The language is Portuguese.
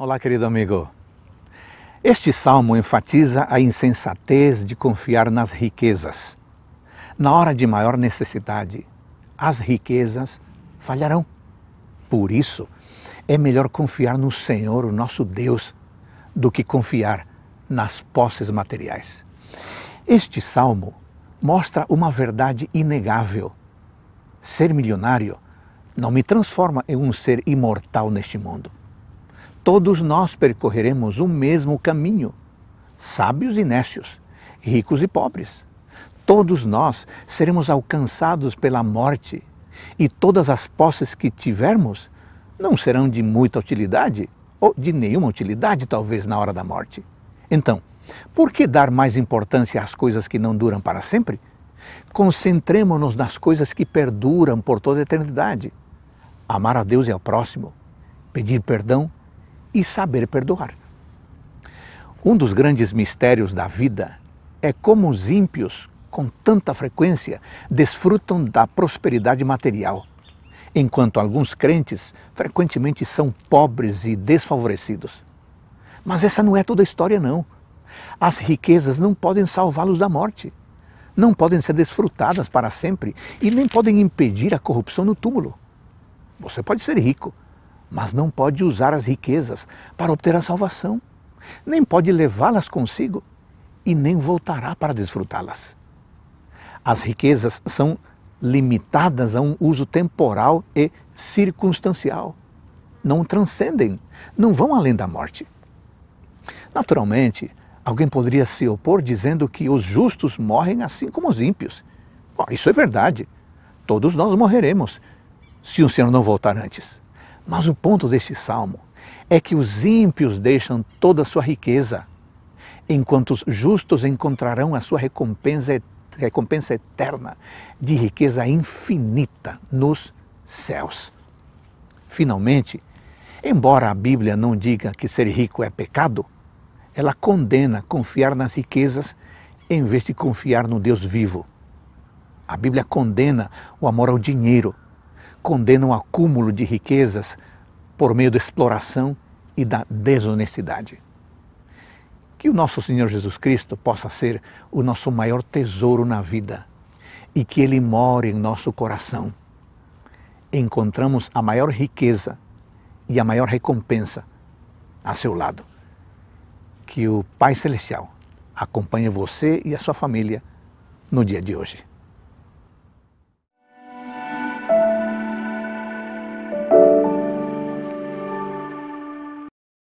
Olá, querido amigo. Este salmo enfatiza a insensatez de confiar nas riquezas. Na hora de maior necessidade, as riquezas falharão. Por isso, é melhor confiar no Senhor, o nosso Deus, do que confiar nas posses materiais. Este salmo mostra uma verdade inegável. Ser milionário não me transforma em um ser imortal neste mundo todos nós percorreremos o mesmo caminho, sábios e necios, ricos e pobres. Todos nós seremos alcançados pela morte e todas as posses que tivermos não serão de muita utilidade ou de nenhuma utilidade, talvez, na hora da morte. Então, por que dar mais importância às coisas que não duram para sempre? Concentremos-nos nas coisas que perduram por toda a eternidade. Amar a Deus e ao próximo, pedir perdão e saber perdoar. Um dos grandes mistérios da vida é como os ímpios, com tanta frequência, desfrutam da prosperidade material, enquanto alguns crentes frequentemente são pobres e desfavorecidos. Mas essa não é toda a história, não. As riquezas não podem salvá-los da morte, não podem ser desfrutadas para sempre e nem podem impedir a corrupção no túmulo. Você pode ser rico, mas não pode usar as riquezas para obter a salvação, nem pode levá-las consigo e nem voltará para desfrutá-las. As riquezas são limitadas a um uso temporal e circunstancial. Não transcendem, não vão além da morte. Naturalmente, alguém poderia se opor dizendo que os justos morrem assim como os ímpios. Bom, isso é verdade. Todos nós morreremos, se o Senhor não voltar antes. Mas o ponto deste salmo é que os ímpios deixam toda a sua riqueza, enquanto os justos encontrarão a sua recompensa, recompensa eterna de riqueza infinita nos céus. Finalmente, embora a Bíblia não diga que ser rico é pecado, ela condena confiar nas riquezas em vez de confiar no Deus vivo. A Bíblia condena o amor ao dinheiro condenam o acúmulo de riquezas por meio da exploração e da desonestidade. Que o nosso Senhor Jesus Cristo possa ser o nosso maior tesouro na vida e que Ele more em nosso coração. Encontramos a maior riqueza e a maior recompensa a seu lado. Que o Pai Celestial acompanhe você e a sua família no dia de hoje.